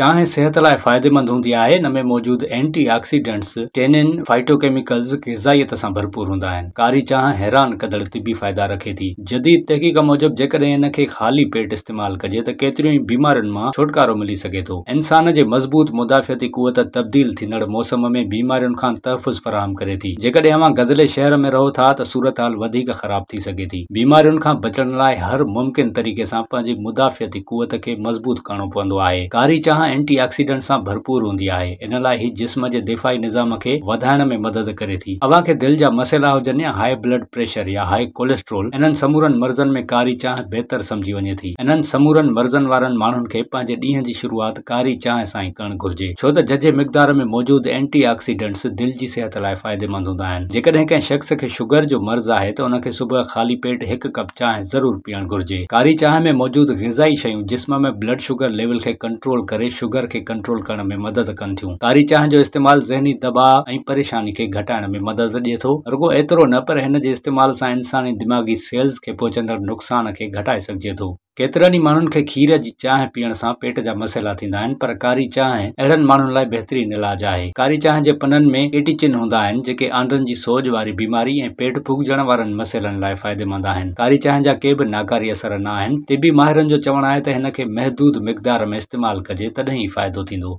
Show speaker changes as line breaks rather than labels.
चांहि सिहत लाइ फ़ाइदेमंद हूंदी आहे हिन में मौजूदु एंटी ऑक्सीडेंट्स टेनिन फाइटोकेमिकल्स गिज़ाइत सां भरपूर हूंदा आहिनि कारी चांहि हैरान क़दर बि फ़ाइदा रखे थी जदीद तहक़ीक़ मूजिबि जेकॾहिं हिन खे ख़ाली पेट इस्तेमालु कजे त केतिरियूं ई बीमारियुनि मां छुटकारो मिली सघे थो इंसान जे मज़बूत मुदाफ़ती कुवत तब्दील थींदड़ मौसम में बीमारियुनि खां तहफ़ुज़ फ़राहम करे थी जेकॾहिं अवां गदले शहर में रहो था त सूरत हाल वधीक ख़राब थी सघे थी बीमारियुनि खां बचण लाइ हर मुमकिन तरीक़े सां पंहिंजी मुदाफ़ती कुवत खे मज़बूत करणो पवंदो आहे कारी चांहि एंटीऑक्सीडेंट से भरपूर होंगी है इन लाइ ही जिस्म के दिफ़ाई निज़ाम के वधाइण में मदद करे थी अव्हां के दिल जहा मसला होजन या हाई ब्लड प्रेशर या हाई कोलेस्ट्रोल इन समूरन मर्जन में कारी चाह बेहतर समझी वे थी इन समूरन मर्जन वारनि माण्हुनि के पांच ॾींहं की शुरुआत कारी चाह से ही करणु घुर्जे छो तो जजे मिक़दार में मौजूद एंटीऑक्सीडेंट्स दिल की सेहत लाइ फायदेमंद हूँ जैसे कें शख़्स के शुगर जो मर्ज़ है तो उनके सुबह ख़ाली पेट एक कप चाह जरूर पीण घुर्जे कारी चाह में मौजूद ग़िज़ाई शयूं जिस्म में ब्लड शुगर लेवल के कंट्रोल कर शुगर के कंट्रोल करण में मदद कन थी कारी चाह जो इस्तेमाल ज़हनी दबा परेशानी के घटाइण में मदद दिए तो रुगो एतरो न पर इन इस्तेमाल से इंसानी दिमाग़ी सेल्स के पोचंद नुक़सान के घटा सघिजे तो केतिरनि ई माण्हुनि खे खीर जी चांहि पीअण सां पेट जा मसइला थींदा आहिनि पर कारी चांहि अहिड़नि माण्हुनि लाइ बहितरीन इलाज आहे कारी चांहि जे पननि में एटीचिन हूंदा आहिनि जेके आंड्रनि जी सोज वारी बीमारी ऐं पेट फुगजण वारनि मसइलनि लाइ फ़ाइदेमंद आहिनि कारी चांहि जा के बि नाकारी असर न आहिनि तिबी माहिरनि जो चवणु आहे त हिन खे महदूद मक़दार में इस्तेमालु कजे तॾहिं ई फ़ाइदो थींदो